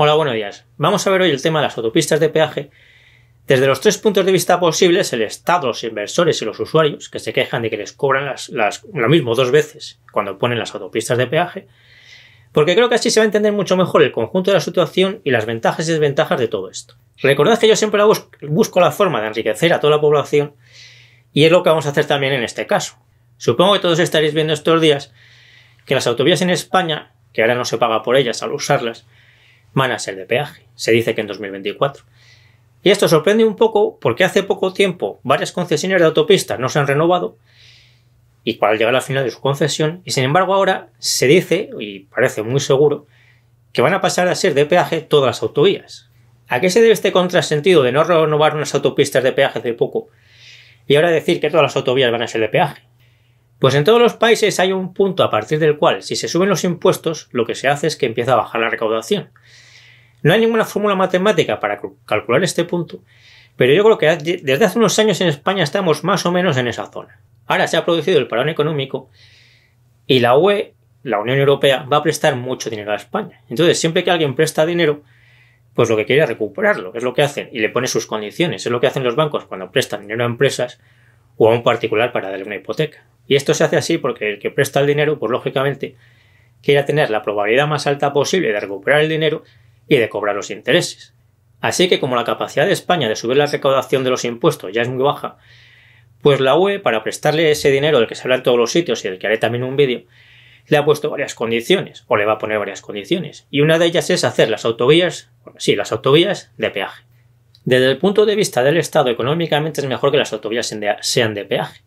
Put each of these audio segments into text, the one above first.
Hola, buenos días. Vamos a ver hoy el tema de las autopistas de peaje desde los tres puntos de vista posibles, el Estado, los inversores y los usuarios, que se quejan de que les cobran las, lo mismo dos veces cuando ponen las autopistas de peaje, porque creo que así se va a entender mucho mejor el conjunto de la situación y las ventajas y desventajas de todo esto. Recordad que yo siempre busco la forma de enriquecer a toda la población y es lo que vamos a hacer también en este caso. Supongo que todos estaréis viendo estos días que las autovías en España, que ahora no se paga por ellas al usarlas, van a ser de peaje. Se dice que en 2024. Y esto sorprende un poco porque hace poco tiempo varias concesiones de autopistas no se han renovado y cuál llega al final de su concesión y sin embargo ahora se dice, y parece muy seguro, que van a pasar a ser de peaje todas las autovías. ¿A qué se debe este contrasentido de no renovar unas autopistas de peaje hace poco y ahora decir que todas las autovías van a ser de peaje? Pues en todos los países hay un punto a partir del cual, si se suben los impuestos, lo que se hace es que empieza a bajar la recaudación. No hay ninguna fórmula matemática para calcular este punto, pero yo creo que desde hace unos años en España estamos más o menos en esa zona. Ahora se ha producido el parón económico y la UE, la Unión Europea, va a prestar mucho dinero a España. Entonces, siempre que alguien presta dinero, pues lo que quiere es recuperarlo, es lo que hacen, y le pone sus condiciones, es lo que hacen los bancos cuando prestan dinero a empresas o a un particular para darle una hipoteca. Y esto se hace así porque el que presta el dinero, pues lógicamente, quiere tener la probabilidad más alta posible de recuperar el dinero y de cobrar los intereses. Así que como la capacidad de España de subir la recaudación de los impuestos ya es muy baja, pues la UE, para prestarle ese dinero del que se habla en todos los sitios y del que haré también un vídeo, le ha puesto varias condiciones, o le va a poner varias condiciones, y una de ellas es hacer las autovías, sí, las autovías de peaje. Desde el punto de vista del Estado, económicamente es mejor que las autovías sean de peaje,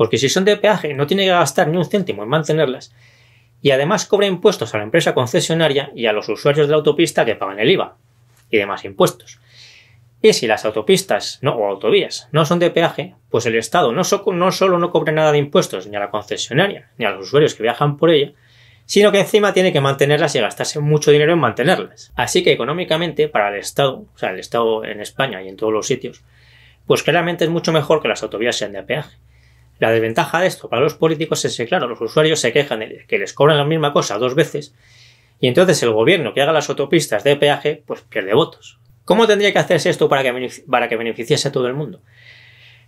porque si son de peaje, no tiene que gastar ni un céntimo en mantenerlas. Y además cobra impuestos a la empresa concesionaria y a los usuarios de la autopista que pagan el IVA y demás impuestos. Y si las autopistas no, o autovías no son de peaje, pues el Estado no, no solo no cobra nada de impuestos ni a la concesionaria ni a los usuarios que viajan por ella, sino que encima tiene que mantenerlas y gastarse mucho dinero en mantenerlas. Así que económicamente, para el Estado, o sea, el Estado en España y en todos los sitios, pues claramente es mucho mejor que las autovías sean de peaje. La desventaja de esto para los políticos es que, claro, los usuarios se quejan de que les cobran la misma cosa dos veces y entonces el gobierno que haga las autopistas de peaje, pues pierde votos. ¿Cómo tendría que hacerse esto para que, para que beneficiase a todo el mundo?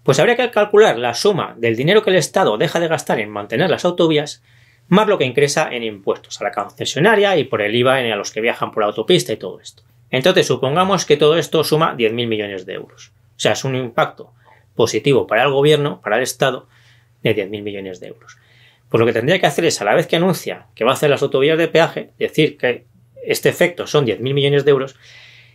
Pues habría que calcular la suma del dinero que el Estado deja de gastar en mantener las autovías, más lo que ingresa en impuestos a la concesionaria y por el IVA a los que viajan por la autopista y todo esto. Entonces supongamos que todo esto suma 10.000 millones de euros. O sea, es un impacto positivo para el gobierno, para el Estado, de 10.000 millones de euros. Pues lo que tendría que hacer es, a la vez que anuncia que va a hacer las autovías de peaje, decir que este efecto son 10.000 millones de euros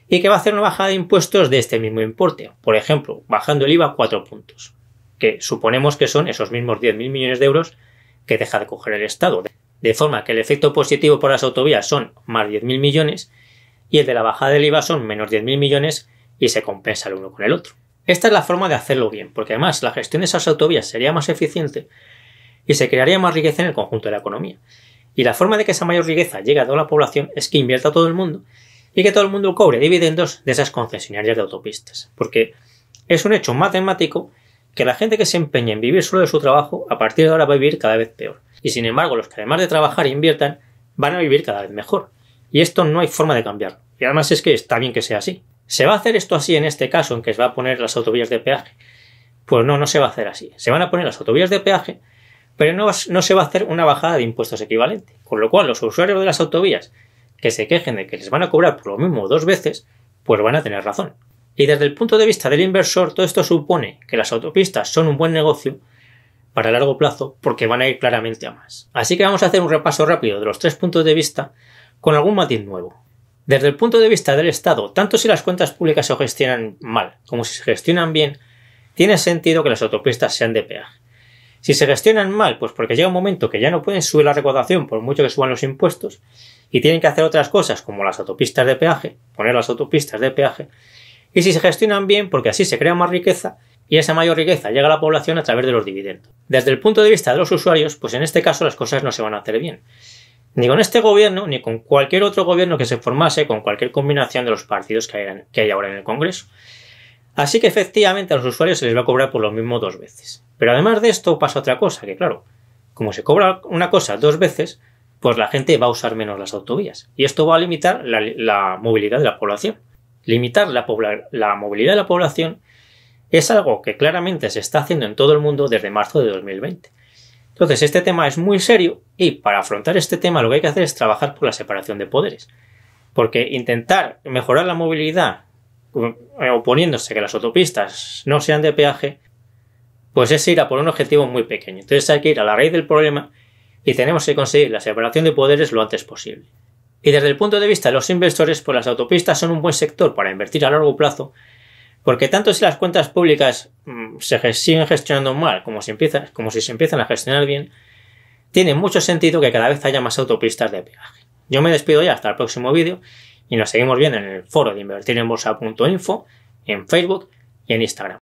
y que va a hacer una bajada de impuestos de este mismo importe. Por ejemplo, bajando el IVA 4 puntos, que suponemos que son esos mismos 10.000 millones de euros que deja de coger el Estado. De forma que el efecto positivo por las autovías son más 10.000 millones y el de la bajada del IVA son menos 10.000 millones y se compensa el uno con el otro. Esta es la forma de hacerlo bien, porque además la gestión de esas autovías sería más eficiente y se crearía más riqueza en el conjunto de la economía. Y la forma de que esa mayor riqueza llegue a toda la población es que invierta todo el mundo y que todo el mundo cobre dividendos de esas concesionarias de autopistas. Porque es un hecho matemático que la gente que se empeña en vivir solo de su trabajo, a partir de ahora va a vivir cada vez peor. Y sin embargo, los que además de trabajar e inviertan, van a vivir cada vez mejor. Y esto no hay forma de cambiarlo. Y además es que está bien que sea así. ¿Se va a hacer esto así en este caso en que se va a poner las autovías de peaje? Pues no, no se va a hacer así. Se van a poner las autovías de peaje, pero no, no se va a hacer una bajada de impuestos equivalente. Con lo cual, los usuarios de las autovías que se quejen de que les van a cobrar por lo mismo dos veces, pues van a tener razón. Y desde el punto de vista del inversor, todo esto supone que las autopistas son un buen negocio para largo plazo porque van a ir claramente a más. Así que vamos a hacer un repaso rápido de los tres puntos de vista con algún matiz nuevo. Desde el punto de vista del Estado, tanto si las cuentas públicas se gestionan mal como si se gestionan bien, tiene sentido que las autopistas sean de peaje. Si se gestionan mal, pues porque llega un momento que ya no pueden subir la recaudación por mucho que suban los impuestos y tienen que hacer otras cosas como las autopistas de peaje, poner las autopistas de peaje, y si se gestionan bien porque así se crea más riqueza y esa mayor riqueza llega a la población a través de los dividendos. Desde el punto de vista de los usuarios, pues en este caso las cosas no se van a hacer bien ni con este gobierno, ni con cualquier otro gobierno que se formase, con cualquier combinación de los partidos que, hay ahora en el Congreso. Así que efectivamente a los usuarios se les va a cobrar por lo mismo dos veces. Pero además de esto pasa otra cosa, que claro, como se cobra una cosa dos veces, pues la gente va a usar menos las autovías. Y esto va a limitar la, movilidad de la población. Limitar la, la, movilidad de la población es algo que claramente se está haciendo en todo el mundo desde marzo de 2020. Entonces, este tema es muy serio y para afrontar este tema lo que hay que hacer es trabajar por la separación de poderes. Porque intentar mejorar la movilidad eh, oponiéndose que las autopistas no sean de peaje, pues es ir a por un objetivo muy pequeño. Entonces hay que ir a la raíz del problema y tenemos que conseguir la separación de poderes lo antes posible. Y desde el punto de vista de los inversores, pues las autopistas son un buen sector para invertir a largo plazo porque tanto si las cuentas públicas mm, se siguen gestionando mal como si, como si se empiezan a gestionar bien, tiene mucho sentido que cada vez haya más autopistas de peaje. Yo me despido ya hasta el próximo vídeo y nos seguimos viendo en el foro de invertir en bolsa.info, en Facebook y en Instagram.